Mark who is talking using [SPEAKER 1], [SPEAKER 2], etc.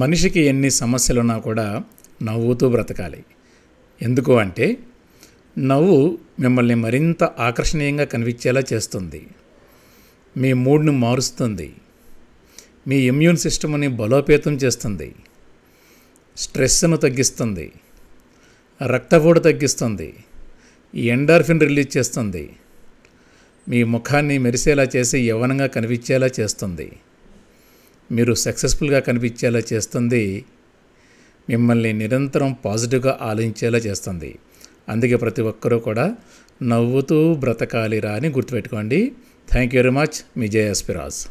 [SPEAKER 1] మనిషికి ఎన్ని సమస్యలున్నా కూడా నవ్వుతూ బ్రతకాలి ఎందుకు అంటే నవ్వు మిమ్మల్ని మరింత ఆకర్షణీయంగా కనిపించేలా చేస్తుంది మీ మూడ్ను మారుస్తుంది మీ ఇమ్యూన్ సిస్టమ్ని బలోపేతం చేస్తుంది స్ట్రెస్ను తగ్గిస్తుంది రక్తపోటు తగ్గిస్తుంది ఎండార్ఫిన్ రిలీజ్ చేస్తుంది మీ ముఖాన్ని మెరిసేలా చేసి యవనంగా కనిపించేలా చేస్తుంది మీరు సక్సెస్ఫుల్గా కనిపించేలా చేస్తుంది మిమ్మల్ని నిరంతరం పాజిటివ్గా ఆలోచించేలా చేస్తుంది అందుకే ప్రతి ఒక్కరూ కూడా నవ్వుతూ బ్రతకాలిరా అని గుర్తుపెట్టుకోండి థ్యాంక్ యూ వెరీ మచ్ మీ జయస్పిరాజ్